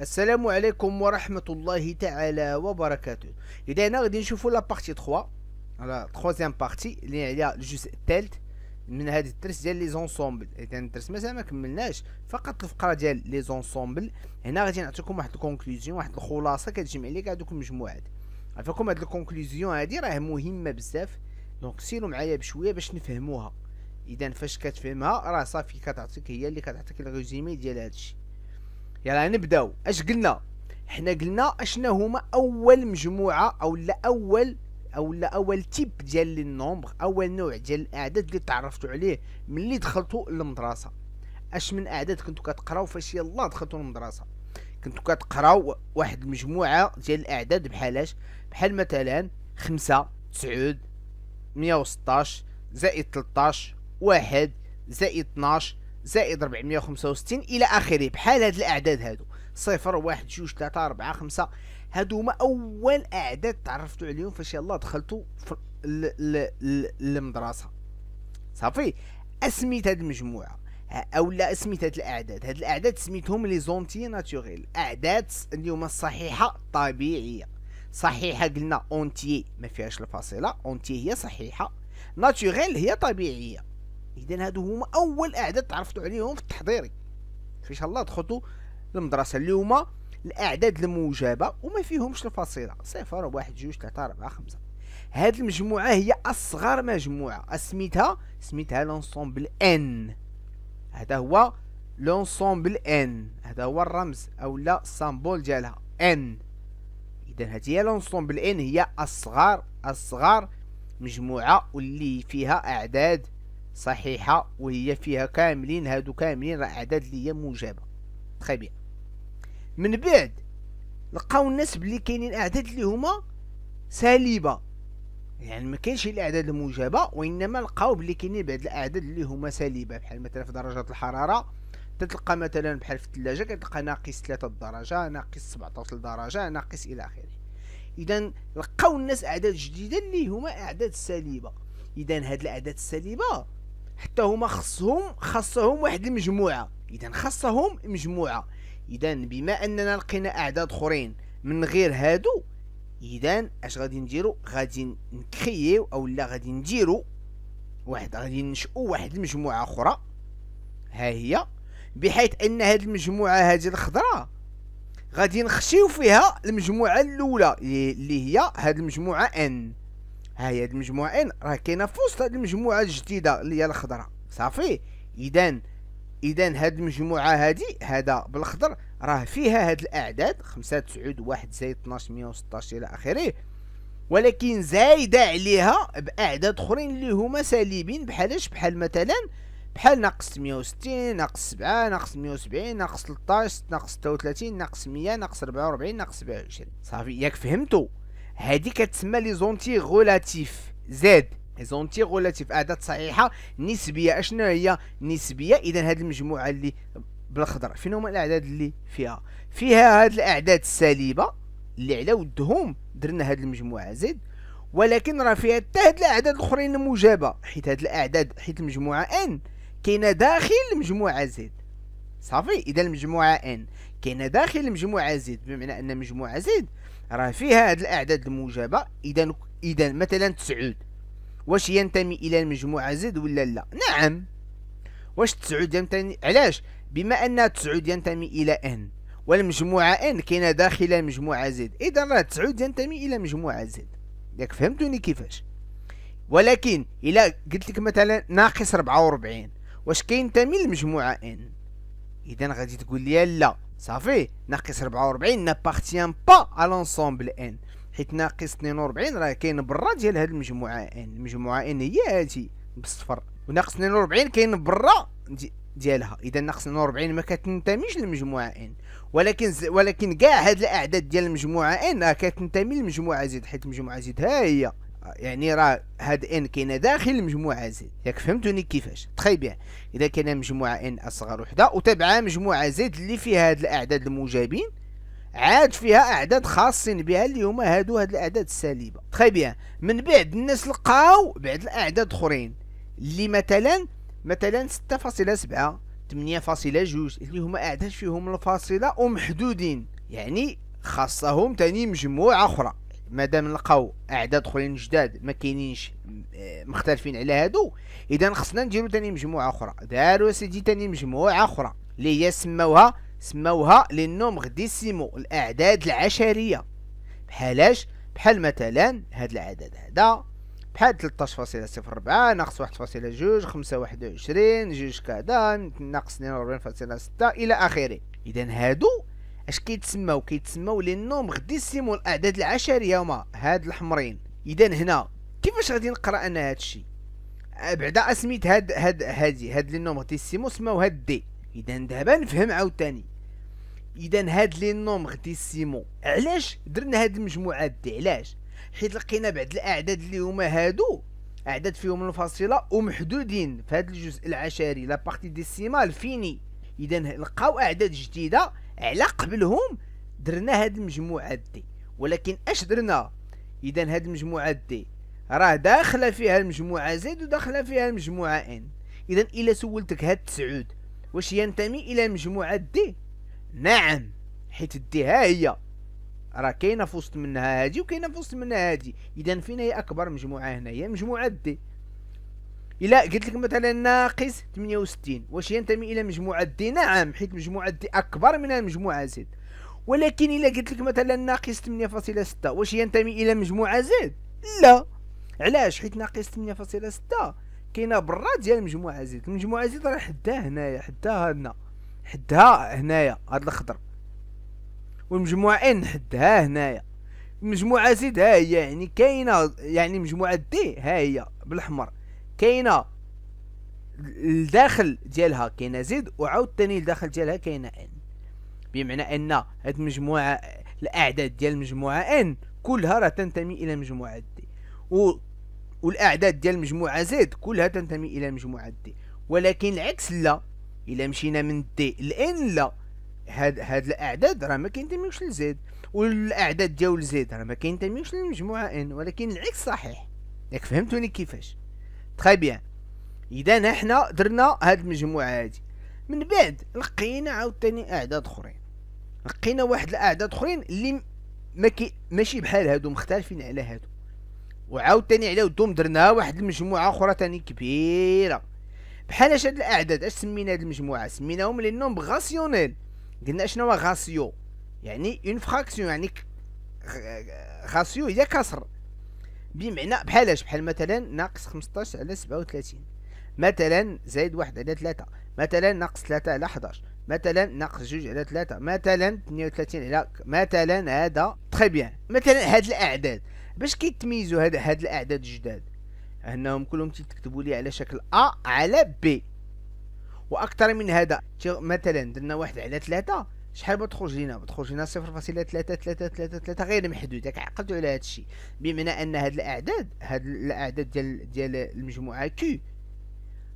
السلام عليكم ورحمه الله تعالى وبركاته اذا هنا غادي نشوفو لابغتي بارتي 3 على تخوازيام بارتي اللي عليها الجزء الثالث من هذا الدرس ديال لي زونسومبل اذا الدرس مازال ما كملناش فقط الفقره ديال لي زونسومبل هنا غادي نعطيكم واحد الكونكلوزيون واحد الخلاصه كتجمع لي كاع دوك المجموعات عفاكم هاد الكونكلوزيون هادي راه مهمه بزاف دونك سيروا معايا بشويه باش نفهموها اذا فاش كتفهمها راه صافي كتعطيك هي اللي كتعطيك الغيزيمي ديال هادشي يلا نبداو اش قلنا حنا قلنا اشنا هما اول مجموعه او لا اول او لا اول تيب ديال لي نومبر اول نوع ديال الاعداد اللي تعرفتوا عليه ملي دخلتوا للمدرسه اش من اعداد كنتو كتقراو فاش يلا دخلتوا للمدرسه كنتو كتقراو واحد المجموعه ديال الاعداد بحالاش بحال مثلا خمسة تسعود مية وستاش زائد تلتاش واحد زائد 12 زائد 465 الى اخره بحال هاد الاعداد هادو صفر واحد جوج ثلاثة أربعة خمسة هادو هما أول أعداد تعرفتو عليهم فاش يلاه دخلتو في المدرسة صافي أسميت هاد المجموعة أو لا أسميت هاد الأعداد هاد الأعداد سميتهم لي زونتي ناتوريل أعداد اللي هما الصحيحة طبيعية صحيحة قلنا أونتي ما فيهاش الفاصلة أونتي هي صحيحة ناتوريل هي طبيعية اذا هادو هما اول اعداد تعرفتوا عليهم في التحضيري شاء الله دخلتوا المدرسه اليوم الاعداد الموجبه وما فيهمش الفصيله صفر واحد جوج ثلاثه اربعه خمسه هاد المجموعه هي اصغر مجموعه أسميتها سميتها لونسومبل ان هذا هو لونسومبل ان هذا هو الرمز او لا السامبول ديالها ان اذا هذه هي لونسومبل ان هي اصغر اصغر مجموعه واللي فيها اعداد صحيحه وهي فيها كاملين هادو كاملين راه اعداد اللي هي موجبه تخي من بعد لقاو الناس بلي كاينين اعداد اللي هما سالبه يعني ما كاينش الاعداد الموجبه وانما لقاو بلي كاينين بعض الاعداد اللي هما سالبه بحال مثلا في درجه الحراره تتلقى مثلا بحال في الثلاجه كتلقى ناقص 3 درجه ناقص 17 درجه ناقص الى اخره اذا لقاو الناس اعداد جديده اللي هما اعداد سالبه اذا هاد الاعداد السالبه حتى هما خصهم خصهم واحد المجموعه اذا خصهم مجموعه اذا بما اننا لقينا اعداد اخرين من غير هادو اذا اش غادي نديرو غادي نكرييو او لا غادي نديرو واحد غادي ننشئو واحد المجموعه اخرى ها هي بحيث ان هاد المجموعه هذه الخضراء غادي نخشيو فيها المجموعه الاولى إيه، اللي هي هاد المجموعه ان ها هي هاد المجموعه ان راه كاينه في وسط هاد المجموعه الجديده اللي هي الخضراء صافي اذا اذا هاد المجموعه هادي هذا بالخضر راه فيها هاد الاعداد 5 9 1 زائد 12 116 الى اخره ولكن زايده عليها باعداد اخرين اللي هما سالبين بحالاش بحال مثلا بحال ناقص 160 ناقص 7 ناقص 170 ناقص 13 ناقص 36 ناقص 100 ناقص 44 ناقص 27 صافي ياك فهمتوا هذه كتسمى لي زونتي غولاتيف زاد زونتي غولاتيف اعداد أه، صحيحه نسبيه اشنو هي نسبيه اذا هذه المجموعه اللي بالخضر فين هما الاعداد اللي فيها فيها هاد الاعداد السالبه اللي على ودهم درنا هاد المجموعه زيد ولكن راه فيها حتى هاد الاعداد الاخرين الموجبه حيت هاد الاعداد حيت المجموعه ان كاينه داخل المجموعه زيد صافي اذا المجموعه ان كاينه داخل المجموعه زيد بمعنى ان مجموعه زيد راه فيها هاد الاعداد الموجبه اذا اذا مثلا تسعود واش ينتمي الى المجموعه زد ولا لا نعم واش تسعود ينتمي علاش بما ان تسعود ينتمي الى ان والمجموعه ان كاينه داخل المجموعه زد اذا راه تسعود ينتمي الى مجموعه زد ياك فهمتوني كيفاش ولكن الا قلت لك مثلا ناقص 44 واش كينتمي للمجموعه ان اذا غادي تقول لي لا صافي ناقص 44 نابارتيان با ا لونسومبل ان حيت ناقص 42 راه كاين برا ديال هاد المجموعه ان المجموعه ان هي هادي بالصفر وناقص 42 كاين برا ديالها اذا ناقص 42 ما كتنتميش للمجموعه ان ولكن ز... ولكن كاع هاد الاعداد ديال المجموعه ان راه كتنتمي للمجموعه زد حيت المجموعه زد ها هي يعني راه هاد ان كاينه داخل المجموعه زد ياك فهمتوني كيفاش تخي بيان اذا كاينه مجموعه ان اصغر وحده وتابعه مجموعه زد اللي فيها هاد الاعداد الموجبين عاد فيها اعداد خاصين بها اللي هما هادو هاد الاعداد السالبه تخي بيان من بعد الناس لقاو بعض الاعداد اخرين اللي مثلا مثلا 6.7 8.2 اللي هما اعداد فيهم الفاصله ومحدودين يعني خاصهم تاني مجموعه اخرى مادام نلقاو اعداد اخرين جداد ما كاينينش آه، مختلفين على هادو اذا خصنا نديرو تاني مجموعه اخرى داروا سيدي تاني مجموعه اخرى اللي هي سموها سموها لي نومغ ديسيمو الاعداد العشريه بحالاش بحال مثلا هاد العدد هذا بحال 13.04 ناقص 1.2 5.21 جوج كذا ناقص 42.6 الى اخره اذا هادو اش كيتسماو كيتسماو لي نومبر ديسيمو الاعداد العشريه هما هاد الحمرين اذا هنا كيفاش غادي نقرا انا هادشي أه، بعدا اسميت هاد هاد هادي هاد لي نومبر ديسيمو سماو هاد دي اذا دابا نفهم عاوتاني اذا هاد لي نومبر ديسيمو علاش درنا هاد المجموعه دي علاش حيت لقينا بعض الاعداد اللي هما هادو اعداد فيهم الفاصله ومحدودين في هاد الجزء العشري لا بارتي ديسيمال فيني اذا لقاو اعداد جديده على قبلهم درنا هاد المجموعه دي ولكن اش درنا اذا هاد المجموعه دي راه داخله فيها المجموعه زيد وداخله فيها المجموعه ان اذا الا سولتك هاد تسعود واش ينتمي الى المجموعه دي نعم حيت دي ها هي راه كاينه في وسط منها هادي وكاينه في وسط منها هادي اذا فين هي اكبر مجموعه هنايا مجموعه دي الا قلت لك مثلا ناقص 68 واش ينتمي الى مجموعه دي نعم حيت مجموعه دي اكبر من المجموعه زد ولكن الا قلت لك مثلا ناقص 8.6 واش ينتمي الى مجموعه زد لا علاش حيت ناقص 8.6 كاينه برا ديال مجموعه زد المجموعه زد راه حداها هنايا حداها هنا حدها هنايا هاد الخضر والمجموعه ان حدها هنايا مجموعه زد ها هي يعني كاينه يعني مجموعه دي ها هي بالاحمر كاينه الداخل ديالها كاينه زد وعاوتاني الداخل ديالها كاينه ان بمعنى ان هاد المجموعه الاعداد ديال المجموعه ان كلها راه تنتمي الى مجموعه دي و والاعداد ديال المجموعه زد كلها تنتمي الى مجموعه دي ولكن العكس لا الا مشينا من دي لان لا هاد هاد الاعداد راه ما كينتميوش لزيد والاعداد ديال زيد راه ما كينتميوش للمجموعه ان ولكن العكس صحيح ياك فهمتوني كيفاش تخي بيان اذا حنا درنا هاد المجموعه هادي من بعد لقينا عاوتاني اعداد اخرين لقينا واحد الاعداد اخرين اللي ما كي ماشي بحال هادو مختلفين على هادو وعاوتاني على ودهم درنا واحد المجموعه اخرى تاني كبيره بحال اش هاد الاعداد اش سمينا هاد المجموعه سميناهم لانهم غاسيونيل قلنا شنو هو غاسيو يعني اون فراكسيون يعني غاسيو هي كسر بمعنى بحالاش بحال مثلا ناقص 15 على 37 مثلا زائد واحد على 3 مثلا ناقص 3 على 11 مثلا ناقص جوج على 3 مثلا 32 على مثلا هذا تري بيان مثلا هاد الاعداد باش كيتميزوا هاد هاد الاعداد الجداد انهم كلهم تكتبوا لي على شكل ا على بي واكثر من هذا مثلا درنا واحد على 3 شحال تخرج لينا تخرج لينا 0.3333 غير محدود ياك عقلتوا على هذا الشيء بمعنى ان هاد الاعداد هاد الاعداد ديال ديال المجموعه كيو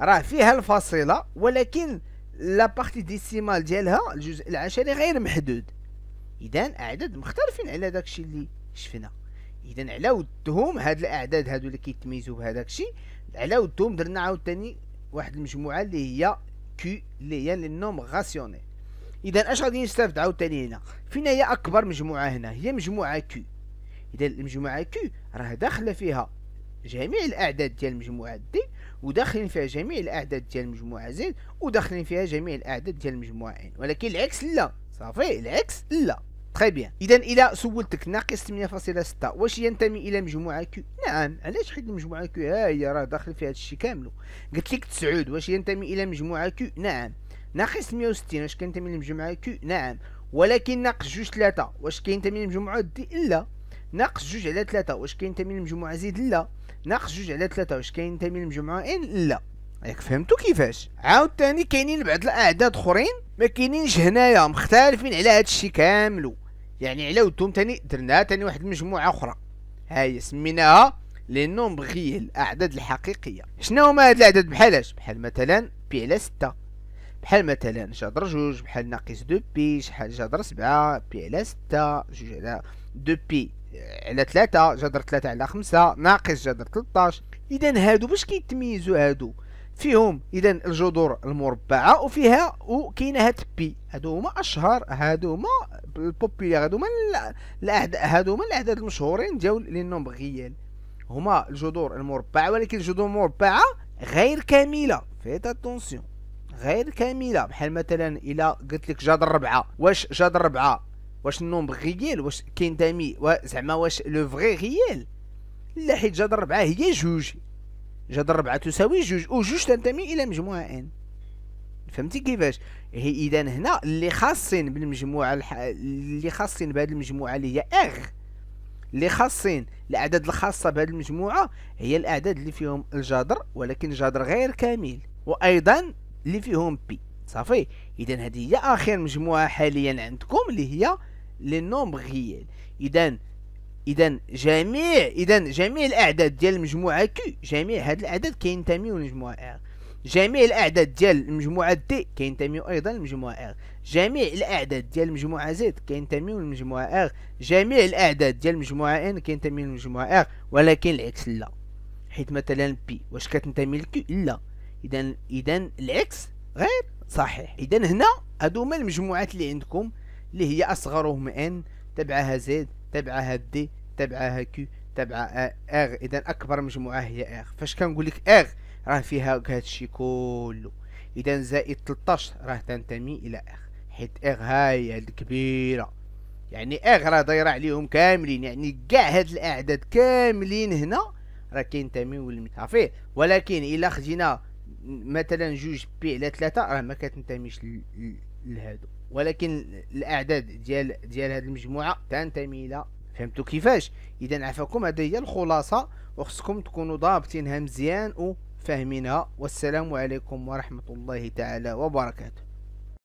راه فيها الفاصله ولكن لا بارتي ديسيمال ديالها الجزء العشري غير محدود اذا اعداد مختلفين على داكشي اللي شفنا اذا على ودهم هاد الاعداد هادو اللي كيتميزوا بهذاك الشيء على ودهم درنا عاوتاني واحد المجموعه اللي هي كيو اللي هي لي نوم غاسيونيل اذا اش غادي نستافد عاوتاني هنا فين هي اكبر مجموعه هنا هي مجموعه كيو اذا المجموعه كيو راه داخله فيها جميع الاعداد ديال المجموعه دي وداخلين فيها جميع الاعداد ديال المجموعه زين وداخلين فيها جميع الاعداد ديال المجموعه ان ولكن العكس لا صافي العكس لا تري بيان اذا الى سولتك ناقص 8.6 واش ينتمي الى مجموعه كيو نعم علاش حيت المجموعه كيو ها هي راه داخل فيها هادشي كامل قلت لك تسعود واش ينتمي الى مجموعه كيو نعم ناقص 160 واش كاين تمرين الجمعه كي نعم ولكن ناقص جوج ثلاثة واش كاين تمرين الجمعه دي لا ناقص جوج على ثلاثة واش كاين تمرين الجمعه زيد لا ناقص جوج على ثلاثة واش كاين تمرين الجمعه ان لا ياك فهمتوا كيفاش عاوتاني كاينين بعض الاعداد اخرين ما كاينينش هنايا مختلفين على هذا الشيء كاملو يعني على ودهم تاني درناها تاني واحد المجموعه اخرى هي سميناها لي نومبغيل الاعداد الحقيقيه شنو هما هاد الاعداد بحالاش بحال مثلا بي على 6 بحال مثلا جدر جوج بحال ناقص دو بي شحال جدر سبعة بي على ستة جوج على دو بي آه، على تلاتة جدر تلاتة على خمسة ناقص جدر تلطاش إذا هادو باش كيتميزو هادو فيهم إذا الجذور المربعة وفيها وكاينة هاد بي هادو هما أشهر هادو هما البوبيلير هادو هما الأعداد هادو هما الأعداد المشهورين ديال لي نومبغيال غيال هما الجذور المربعة ولكن الجذور المربعة غير كاملة فيت اتونسيون غير كامله بحال مثلا الا قلت لك جاد الربعه واش جاد الربعه واش النوم غييل واش كينتمي زعما واش لو فغي غيال لا حيت جاد الربعه هي جوج جاد الربعه تساوي جوج وجوج تنتمي الى مجموعه ان فهمتي كيفاش هي اذا هنا اللي خاصين بالمجموعه الح... اللي خاصين بهذه المجموعه اللي هي اغ اللي خاصين الاعداد الخاصه بهذه المجموعه هي الاعداد اللي فيهم الجذر ولكن جذر غير كامل وايضا اللي فيهم بي صافي اذا هذه هي اخر مجموعه حاليا عندكم اللي هي لي نومبر ريال اذا اذا جميع اذا جميع الاعداد ديال المجموعه كي جميع هاد الاعداد كينتميو لمجموعه ار جميع الاعداد ديال المجموعه دي كينتميو ايضا لمجموعه ار جميع الاعداد ديال المجموعه زد كينتميو لمجموعه ار جميع الاعداد ديال المجموعه ان كينتميو لمجموعه ار ولكن العكس لا حيت مثلا بي واش كتنتمي لكي لا اذا اذا العكس غير صحيح اذا هنا هادو هما المجموعات اللي عندكم اللي هي اصغرهم ان تبعها زد تبعها دي تبعها كي تبعها اغ اذا اكبر مجموعه هي اغ فاش كنقول لك اغ راه فيها هادشي كله اذا زائد 13 راه تنتمي الى اغ حيت اغ هاي الكبيره يعني اغ راه دايره عليهم كاملين يعني كاع هاد الاعداد كاملين هنا راه كينتميو للمتافير ولكن الا خدينا مثلا جوج بي على ثلاثة راه ما كتنتميش لهادو ولكن الاعداد ديال ديال هاد المجموعه تنتمي الى فهمتوا كيفاش اذا عفاكم هذه هي الخلاصه وخصكم تكونوا ضابطينها مزيان وفاهمينها والسلام عليكم ورحمه الله تعالى وبركاته